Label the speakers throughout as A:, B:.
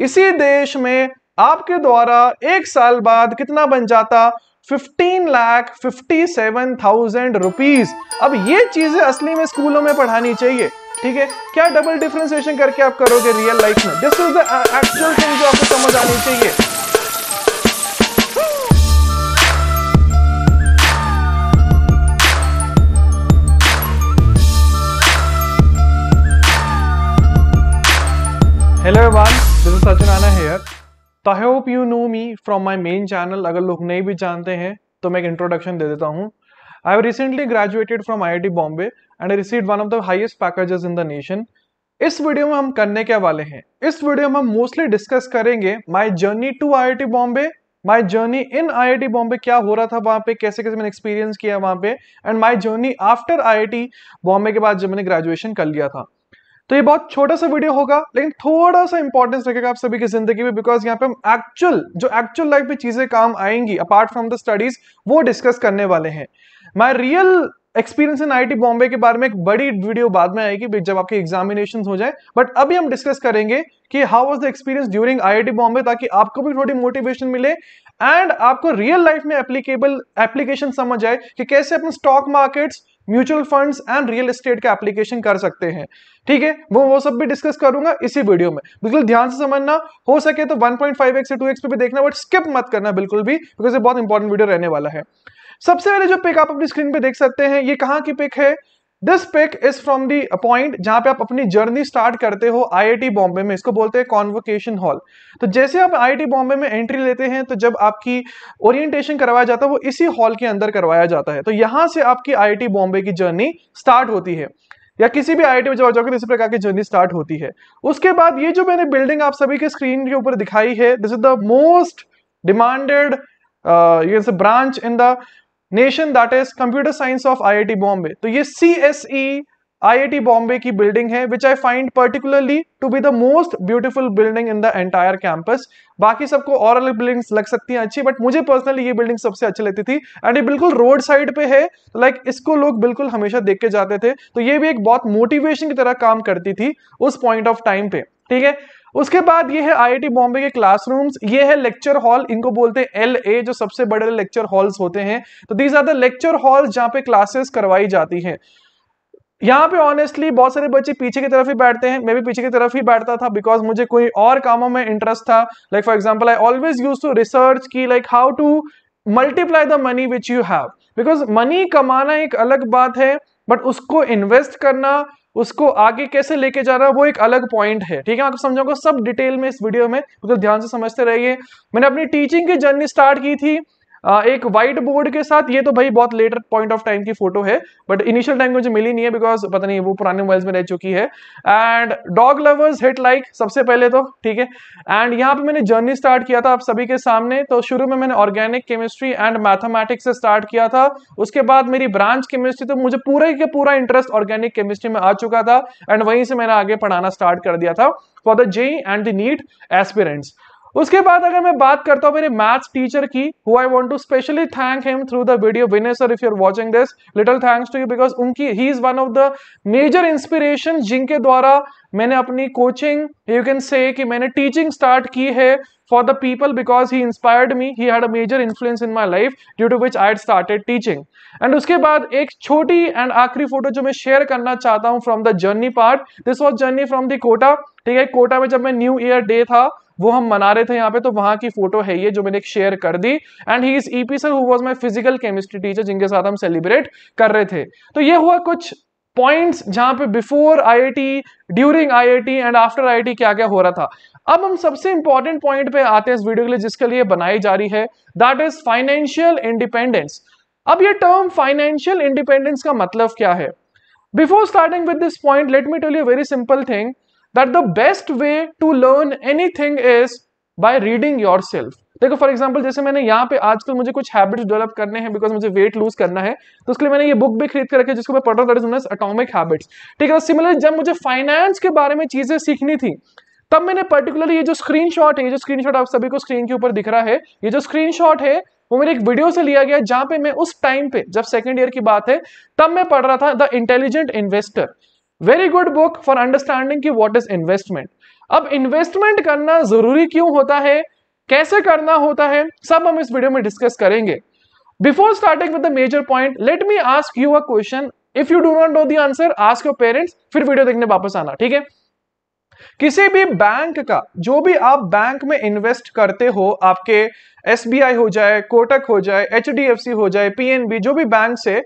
A: इसी देश में आपके द्वारा एक साल बाद कितना बन जाता fifteen lakh fifty seven thousand rupees अब ये चीजें असली में स्कूलों में पढ़ानी चाहिए ठीक है क्या डबल डिफ्रेंसिएशन करके आप करोगे रियल लाइफ में this is the actual thing जो आपको समझ आनी चाहिए hello everyone, this is Sachin आना हेयर तो I hope you know me from my main channel अगर लोग नहीं भी जानते हैं तो मैं एक इंट्रोडक्शन दे देता हूँ I have recently graduated from I I Bombay and receive one of the highest packages in the nation इस वीडियो में हम करने क्या वाले हैं इस वीडियो में हम मोस्टली डिस्कस करेंगे my journey to I I T Bombay my journey in I I T Bombay क्या हो रहा था वहाँ पे कैसे कैसे मैंने एक्सपीरियंस किया वहाँ पे and my journey after I I T Bombay के बाद जब मैंने ग्रेजुएशन कर लिया था तो ये बहुत छोटा सा वीडियो होगा लेकिन थोड़ा सा इंपॉर्टेंस रखेगा आप सभी की जिंदगी में बिकॉज यहाँ पे हम एक्चुअल जो एक्चुअल लाइफ में चीजें काम आएंगी अपार्ट फ्रॉम द स्टडीज वो डिस्कस करने वाले हैं my real experience in I Bombay के बारे में एक बड़ी वीडियो बाद में आएगी जब आपके एग्जामिनेशन हो जाए बट अभी हम डिस्कस करेंगे कि how was the experience during I Bombay ताकि आपको भी थोड़ी मोटिवेशन मिले एंड आपको रियल लाइफ में एप्लीकेबल एप्लीकेशन समझ आए कि कैसे अपने stock markets mutual funds and real estate के एप्लीकेशन कर सकते हैं ठीक है वो वो सब भी डिस्कस करूंगा इसी वीडियो में बिल्कुल ध्यान से समझना हो सके तो 1.5x से 2x पे भी देखना बट स्किप मत करना बिल्कुल भी बिकॉज ये बहुत इंपॉर्टेंट वीडियो रहने वाला है सबसे पहले जो पिक आप अपनी स्क्रीन पे देख सकते हैं ये कहाँ की पिक है this pic is from the point जहां पे आप अपनी जर्नी स्टार्ट करते हो आईआईटी बॉम्बे में इसको बोलते हैं कॉन्वोकेशन हॉल तो जैसे आप आईआईटी बॉम्बे में एंट्री लेते हैं तो जब आपकी ओरिएंटेशन करवाया जाता है वो इसी हॉल के अंदर करवाया जाता है तो यहां से आपकी आईआईटी बॉम्बे की जर्नी स्टार्ट होती है या किसी भी टी में जब जाओगे तो इसी प्रकार की जर्नी स्टार्ट होती है उसके बाद ये जो मैंने बिल्डिंग आप सभी के स्क्रीन के ऊपर दिखाई है this is the most demanded branch in the nation that is computer science of I Bombay तो ये C S E T Bombay की बिल्डिंग है which I find particularly to be the most beautiful building in the entire campus बाकी सबको और अलग buildings लग सकती हैं अच्छी बट मुझे पर्सनली ये बिल्डिंग सबसे अच्छी लगती थी एंड ये बिल्कुल रोड साइड पे है लाइक like, इसको लोग बिल्कुल हमेशा देख के जाते थे तो ये भी एक बहुत मोटिवेशन की तरह काम करती थी उस पॉइंट ऑफ टाइम पे ठीक है उसके बाद ये है आईआईटी बॉम्बे के क्लासरूम्स ये है लेक्चर हॉल इनको बोलते हैं एल ए जो सबसे बड़े लेक्चर हॉल्स होते हैं तो these are the lecture halls जहाँ पे क्लासेस करवाई जाती हैं यहाँ पे ऑनेस्टली बहुत सारे बच्चे पीछे की तरफ ही बैठते हैं मैं भी पीछे की तरफ ही बैठता था बिकॉज मुझे कोई और कामों में इंटरेस्ट था like for example I always use to research की like how to multiply the money which you have because money कमाना एक अलग बात है बट उसको इन्वेस्ट करना उसको आगे कैसे लेके जाना वो एक अलग पॉइंट है ठीक है आपको समझाऊंगा सब डिटेल में इस वीडियो में बिल्कुल ध्यान से समझते रहिए मैंने अपनी टीचिंग की जर्नी स्टार्ट की थी एक व्हाइट बोर्ड के साथ ये तो भाई बहुत लेटर पॉइंट ऑफ टाइम की फोटो है बट इनिशियल टाइम मुझे मिली नहीं है बिकॉज पता नहीं वो पुराने मोबाइल्स में रह चुकी है and dog lovers hit like सबसे पहले तो ठीक है एंड यहाँ पे मैंने जर्नी स्टार्ट किया था आप सभी के सामने तो शुरू में मैंने ऑर्गेनिक केमिस्ट्री एंड मैथमेटिक्स से स्टार्ट किया था उसके बाद मेरी ब्रांच केमिस्ट्री तो मुझे पूरे के पूरा इंटरेस्ट ऑर्गेनिक केमिस्ट्री में आ चुका था एंड वहीं से मैंने आगे पढ़ाना स्टार्ट कर दिया था for the JEE and the NEET aspirants उसके बाद अगर मैं बात करता हूँ मेरे मैथ्स टीचर की who I want to specially thank him through the video Vinay sir if you are watching this little thanks to you because उनकी ही is one of the major inspiration जिनके द्वारा मैंने अपनी कोचिंग यू कैन से कि मैंने teaching start की है for the people because he inspired me he had a major influence in my life due to which I started teaching and उसके बाद एक छोटी एंड आखिरी फोटो जो मैं शेयर करना चाहता हूँ from the journey part this was journey from the Kota ठीक है कोटा में जब मैं न्यू ईयर डे था वो हम मना रहे थे यहाँ पे तो वहां की फोटो है ये जो मैंने एक शेयर कर दी and he is EP sir who was my physical chemistry teacher जिनके साथ हम सेलिब्रेट कर रहे थे तो ये हुआ कुछ पॉइंट्स जहां पे before IIT during IIT and after IIT क्या क्या हो रहा था अब हम सबसे इंपॉर्टेंट पॉइंट पे आते हैं इस वीडियो के लिए जिसके लिए बनाई जा रही है दैट इज फाइनेंशियल इंडिपेंडेंस अब ये टर्म फाइनेंशियल इंडिपेंडेंस का मतलब क्या है before starting with this point let me tell you very simple thing that the best way to learn anything is by reading yourself. देखो फॉर एग्जाम्पल जैसे मैंने यहाँ पे आजकल मुझे कुछ हैबिट्स डेवलप करने हैं बिकॉज मुझे वेट लूज करना है तो उसके लिए मैंने ये बुक भी खरीद कर रखी है जिसको मैं पढ़ रहा था अटोमिक हैबिट्स ठीक है सिमिलर तो जब मुझे फाइनेंस के बारे में चीजें सीखनी थी तब मैंने पर्टिकुलरली ये जो स्क्रीनशॉट है ये जो शॉट आप सभी को स्क्रीन के ऊपर दिख रहा है ये जो शॉट है वो मेरे एक वीडियो से लिया गया जहां पे मैं उस टाइम पे जब सेकंड ईयर की बात है तब मैं पढ़ रहा था the intelligent investor very good book for understanding की वॉट इज इन्वेस्टमेंट अब इन्वेस्टमेंट करना जरूरी क्यों होता है कैसे करना होता है सब हम इस वीडियो में डिस्कस करेंगे before starting with the major point let me ask you a question if you do not know the answer ask your parents फिर वीडियो देखने वापस आना ठीक है किसी भी बैंक का जो भी आप बैंक में इन्वेस्ट करते हो आपके एस हो जाए कोटक हो जाए एच हो जाए पीएनबी जो भी बैंक से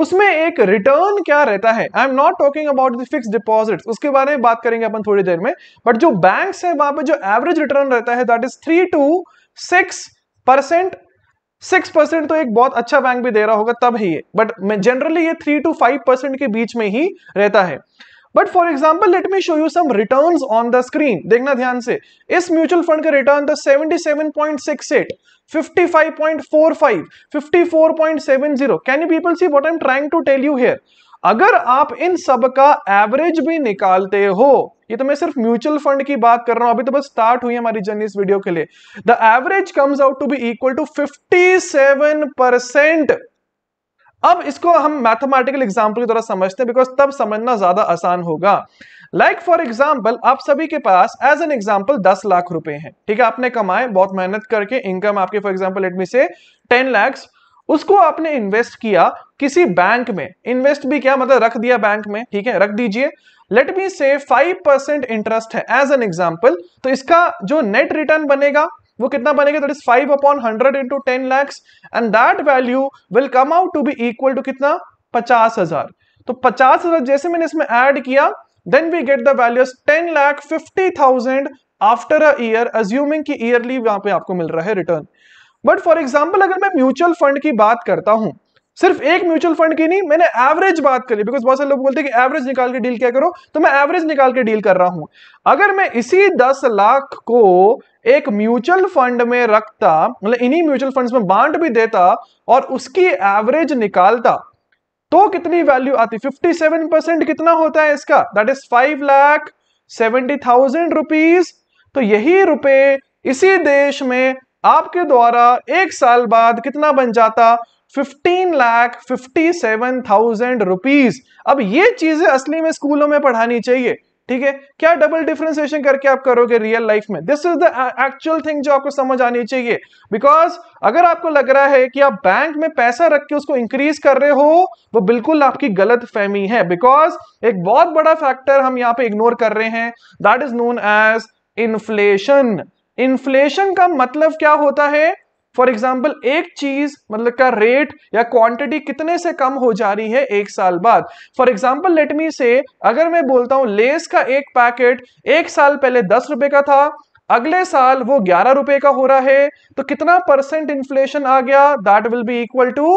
A: उसमें एक रिटर्न क्या रहता है I am not talking about the fix deposit उसके बारे में बात करेंगे अपन थोड़ी देर में बट जो बैंक है वहां पर जो एवरेज रिटर्न रहता है that is three two six percent six percent तो एक बहुत अच्छा बैंक भी दे रहा होगा तब है ये बट जनरली ये थ्री टू फाइव परसेंट के बीच में ही रहता है but for example let me show you some return on the screen देखना ध्यान से इस म्यूचुअल फंड का रिटर्न था seventy seven point six 77.68 55.45 54.70 can you people see what I am trying to tell you here अगर आप इन सब का एवरेज भी निकालते हो ये तो मैं सिर्फ म्यूचुअल फंड की बात कर रहा हूं अभी तो बस स्टार्ट हुई है हमारी जर्नी इस वीडियो के लिए the average comes out to be equal to 57 percent अब इसको हम मैथमेटिकल एग्जाम्पल की तरह समझते हैं बिकॉज तब समझना ज्यादा आसान होगा लाइक फॉर एग्जाम्पल आप सभी के पास एज एन एग्जाम्पल दस लाख रुपए हैं ठीक है आपने कमाए बहुत मेहनत करके इनकम आपके फॉर एग्जाम्पल एडमी से टेन लैक्स उसको आपने इन्वेस्ट किया किसी बैंक में इन्वेस्ट भी क्या मतलब रख दिया बैंक में ठीक है रख दीजिए let me say five percent interest है एज एन एग्जाम्पल तो इसका जो नेट रिटर्न बनेगा वो कितना बनेगा that is five upon hundred into ten lakhs and that value will come out to be equal to कितना पचास हजार तो पचास हजार जैसे मैंने इसमें ऐड किया then we get the values ten lakh fifty thousand after a year assuming की ईयरली वहां पे आपको मिल रहा है रिटर्न बट फॉर एग्जाम्पल अगर मैं म्यूचुअल फंड की बात करता हूं सिर्फ एक म्यूचुअल फंड की नहीं मैंने एवरेज बात करी बिकॉज बहुत सारे लोग बोलते हैं कि एवरेज निकाल के डील क्या करो तो मैं एवरेज निकाल के डील कर रहा हूं अगर मैं इसी दस लाख को एक म्यूचुअल फंड में रखता मतलब इन्हीं म्यूचुअल फंड्स में बांट भी देता और उसकी एवरेज निकालता तो कितनी वैल्यू आती 57 परसेंट कितना होता है इसका that is five lakh seventy thousand rupees तो यही रुपए इसी देश में आपके द्वारा एक साल बाद कितना बन जाता fifteen lakh fifty seven thousand rupees अब ये चीजें असली में स्कूलों में पढ़ानी चाहिए ठीक है क्या डबल डिफ्रेंसिएशन करके आप करोगे रियल लाइफ में this is the actual thing जो आपको समझ आनी चाहिए बिकॉज अगर आपको लग रहा है कि आप बैंक में पैसा रख के उसको इंक्रीज कर रहे हो वो बिल्कुल आपकी गलत फहमी है बिकॉज एक बहुत बड़ा फैक्टर हम यहाँ पे इग्नोर कर रहे हैं that is known as inflation inflation का मतलब क्या होता है फॉर एग्जाम्पल एक चीज मतलब का रेट या क्वांटिटी कितने से कम हो जा रही है एक साल बाद फॉर एग्जाम्पल लेटमी से अगर मैं बोलता हूं लेस का एक पैकेट एक साल पहले दस रुपए का था अगले साल वो ग्यारह रुपए का हो रहा है तो कितना परसेंट इन्फ्लेशन आ गया that will be equal to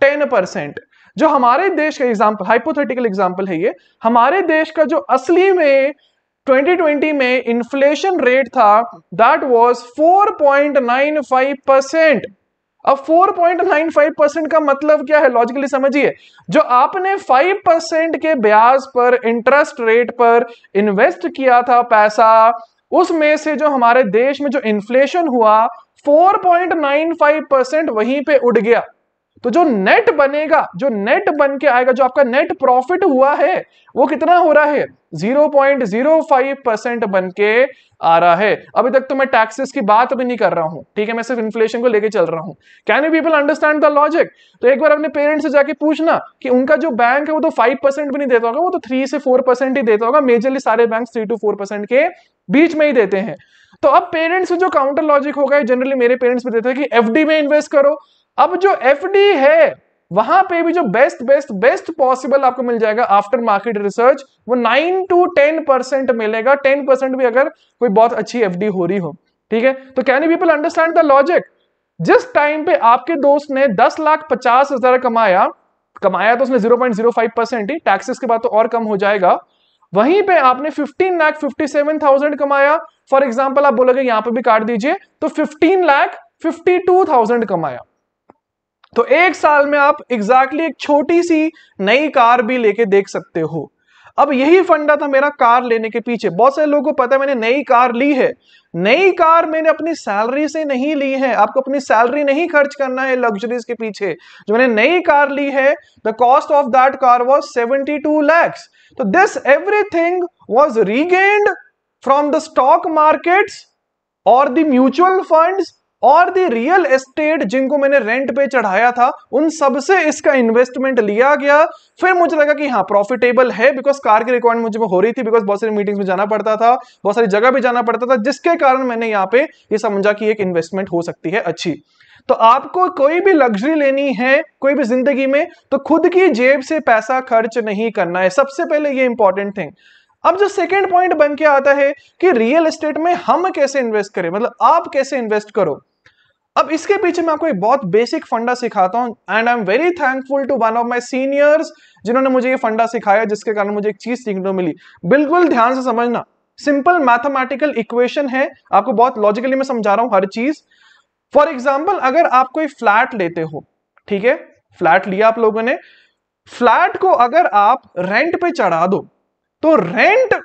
A: ten percent जो हमारे देश का एग्जाम्पल हाइपोथेटिकल एग्जाम्पल है ये हमारे देश का जो असली में 2020 में इन्फ्लेशन रेट था दैट वाज 4.95 परसेंट अब 4.95 परसेंट का मतलब क्या है लॉजिकली समझिए जो आपने 5 परसेंट के ब्याज पर इंटरेस्ट रेट पर इन्वेस्ट किया था पैसा उसमें से जो हमारे देश में जो इन्फ्लेशन हुआ 4.95 परसेंट वहीं पे उड़ गया तो जो नेट बनेगा जो नेट बन के आएगा जो आपका नेट प्रॉफिट हुआ है वो कितना हो रहा है 0.05 परसेंट बन के आ रहा है अभी तक तो मैं टैक्सेस की बात भी नहीं कर रहा हूं ठीक है मैं सिर्फ इन्फ्लेशन को लेके चल रहा हूं can you people understand the logic तो एक बार अपने पेरेंट्स से जाके पूछना कि उनका जो बैंक है वो तो फाइव परसेंट भी नहीं देता होगा वो तो थ्री से फोर परसेंट ही देता होगा मेजरली सारे bank three two four percent के बीच में ही देते हैं तो अब पेरेंट्स जो काउंटर लॉजिक होगा जनरली मेरे पेरेंट्स भी देते हैं कि एफडी में इन्वेस्ट करो अब जो एफ है वहां पे भी जो बेस्ट बेस्ट बेस्ट पॉसिबल आपको मिल जाएगा आफ्टर मार्केट रिसर्च वो नाइन टू टेन परसेंट मिलेगा टेन परसेंट भी अगर कोई बहुत अच्छी एफ हो रही हो ठीक है तो can people understand the logic जिस टाइम पे आपके दोस्त ने दस लाख पचास हजार कमाया कमाया तो उसने zero point zero five percent ही टैक्सेस के बाद तो और कम हो जाएगा वहीं पे आपने fifteen lakh fifty seven thousand कमाया फॉर एग्जाम्पल आप बोलोगे यहां पे भी काट दीजिए तो fifteen lakh fifty two thousand कमाया तो एक साल में आप एग्जैक्टली exactly एक छोटी सी नई कार भी लेके देख सकते हो अब यही फंडा था मेरा कार लेने के पीछे बहुत सारे लोगों को पता है मैंने नई कार ली है नई कार मैंने अपनी सैलरी से नहीं ली है आपको अपनी सैलरी नहीं खर्च करना है लग्जरीज के पीछे जो मैंने नई कार ली है the cost of that car was seventy two lakhs तो this everything was regained from the stock markets और द म्यूचुअल फंड्स और दी रियल एस्टेट जिनको मैंने रेंट पे चढ़ाया था उन सब से इसका इन्वेस्टमेंट लिया गया फिर मुझे लगा कि हाँ प्रॉफिटेबल है बिकॉज कार की रिक्वायरमेंट मुझे हो रही थी बिकॉज बहुत सारी मीटिंग्स में जाना पड़ता था बहुत सारी जगह भी जाना पड़ता था जिसके कारण मैंने यहाँ पे ये समझा कि एक इन्वेस्टमेंट हो सकती है अच्छी तो आपको कोई भी लग्जरी लेनी है कोई भी जिंदगी में तो खुद की जेब से पैसा खर्च नहीं करना है सबसे पहले ये इंपॉर्टेंट थिंग अब जो सेकेंड पॉइंट बन के आता है कि रियल एस्टेट में हम कैसे इन्वेस्ट करें मतलब आप कैसे इन्वेस्ट करो अब इसके पीछे मैं आपको एक बहुत बेसिक फंडा सिखाता हूं and I am very thankful to one of my seniors जिन्होंने मुझे ये फंडा सिखाया जिसके कारण मुझे एक चीज सीखने को मिली बिल्कुल ध्यान से समझना सिंपल मैथमेटिकल इक्वेशन है आपको बहुत लॉजिकली मैं समझा रहा हूं हर चीज फॉर एग्जाम्पल अगर आप कोई फ्लैट लेते हो ठीक है फ्लैट लिया आप लोगों ने फ्लैट को अगर आप रेंट पे चढ़ा दो तो रेंट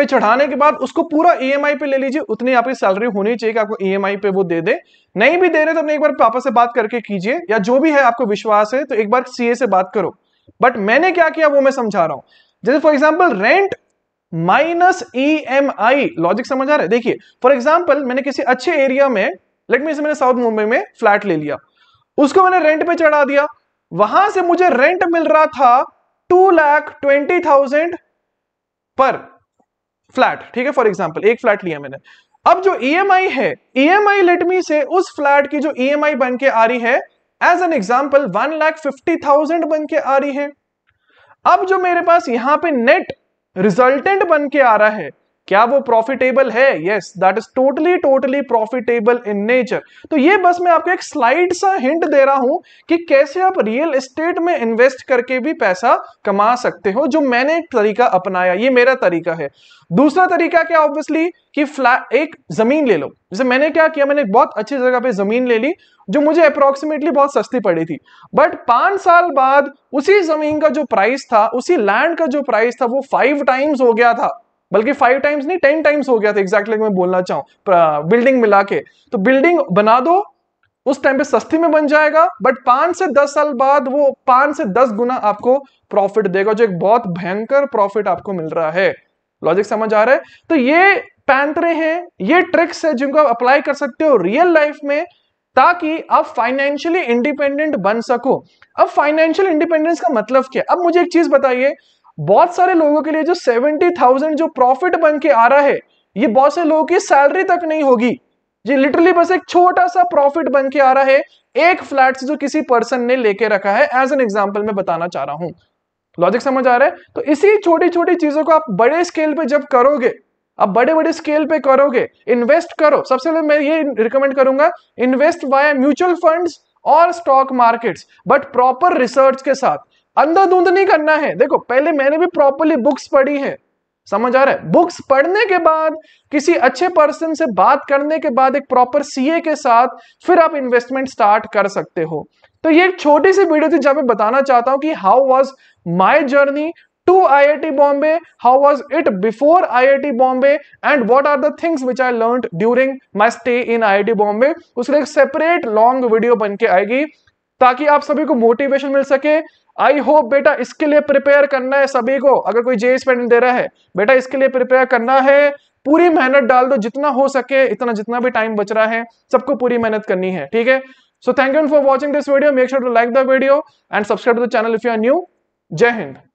A: पे चढ़ाने के बाद उसको पूरा ई e पे ले लीजिए उतनी आपकी सैलरी होनी चाहिए कि आपको ई e पे वो दे दे नहीं भी दे रहे तो अपने एक बार पापा से बात करके कीजिए या जो भी है आपको विश्वास है तो एक बार सी से बात करो बट मैंने क्या किया वो मैं समझा रहा हूं जैसे for example rent minus E M I logic समझ आ रहा है देखिए फॉर एग्जाम्पल मैंने किसी अच्छे एरिया में लेट मीन मैंने साउथ मुंबई में फ्लैट ले लिया उसको मैंने रेंट पे चढ़ा दिया वहां से मुझे रेंट मिल रहा था टू लाख ट्वेंटी थाउजेंड पर फ्लैट ठीक है फॉर एग्जाम्पल एक फ्लैट लिया मैंने अब जो ई e है ई एम आई लेटमी से उस फ्लैट की जो ई एम आई बन के आ रही है as an example one lakh fifty thousand बन के आ रही है अब जो मेरे पास यहां पे नेट रिजल्टेंट बन के आ रहा है क्या वो प्रॉफिटेबल है yes that is totally totally profitable in nature तो ये बस मैं आपको एक स्लाइड सा हिंट दे रहा हूं कि कैसे आप रियल एस्टेट में इन्वेस्ट करके भी पैसा कमा सकते हो जो मैंने एक तरीका अपनाया ये मेरा तरीका है दूसरा तरीका क्या ऑब्वियसली कि फ्लैट एक जमीन ले लो जैसे मैंने क्या किया मैंने एक बहुत अच्छी जगह पे जमीन ले ली जो मुझे अप्रोक्सीमेटली बहुत सस्ती पड़ी थी बट पांच साल बाद उसी जमीन का जो प्राइस था उसी लैंड का जो प्राइस था वो फाइव टाइम्स हो गया था बल्कि फाइव टाइम्स नहीं टेन टाइम्स हो गया था एक्जैक्टली exactly मैं बोलना चाहूँ बिल्डिंग मिला के तो बिल्डिंग बना दो उस टाइम पे सस्ती में बन जाएगा बट पांच से दस साल बाद वो पांच से दस गुना आपको प्रॉफिट देगा जो एक बहुत भयंकर प्रॉफिट आपको मिल रहा है लॉजिक समझ आ रहा है तो ये पैंतरे हैं ये ट्रिक्स है जिनको आप अप्लाई कर सकते हो रियल लाइफ में ताकि आप फाइनेंशियली इंडिपेंडेंट बन सको अब फाइनेंशियल इंडिपेंडेंस का मतलब क्या अब मुझे एक चीज बताइए बहुत सारे लोगों के लिए जो सेवेंटी थाउजेंड जो प्रॉफिट बन के आ रहा है ये बहुत से लोगों की सैलरी तक नहीं होगी ये लिटरली बस एक छोटा सा प्रॉफिट बन के आ रहा है एक फ्लैट जो किसी पर्सन ने लेके रखा है एज एन एग्जाम्पल मैं बताना चाह रहा हूं लॉजिक समझ आ रहा है तो इसी छोटी छोटी चीजों को आप बड़े स्केल पे जब करोगे आप बड़े बड़े स्केल पे करोगे इन्वेस्ट करो सबसे पहले मैं ये रिकमेंड करूंगा इन्वेस्ट वाया म्यूचुअल फंड्स और stock markets but proper research के साथ अंधाधुंध नहीं करना है देखो पहले मैंने भी प्रॉपरली बुक्स पढ़ी है समझ आ रहा है बुक्स पढ़ने के बाद किसी अच्छे पर्सन से बात करने के बाद एक प्रॉपर सीए के साथ फिर आप इन्वेस्टमेंट स्टार्ट कर सकते हो तो ये एक छोटी सी वीडियो थी जहां मैं बताना चाहता हूं कि how was my journey to IIT Bombay how was it before IIT Bombay and what are the things which I learn during my stay in I Bombay उसके एक सेपरेट लॉन्ग वीडियो बन के आएगी ताकि आप सभी को मोटिवेशन मिल सके आई होप बेटा इसके लिए प्रिपेयर करना है सभी को अगर कोई जेई पेन दे रहा है बेटा इसके लिए प्रिपेयर करना है पूरी मेहनत डाल दो जितना हो सके इतना जितना भी टाइम बच रहा है सबको पूरी मेहनत करनी है ठीक है so thank you for watching this video make sure to like the video and subscribe to the channel if you are new जय हिंद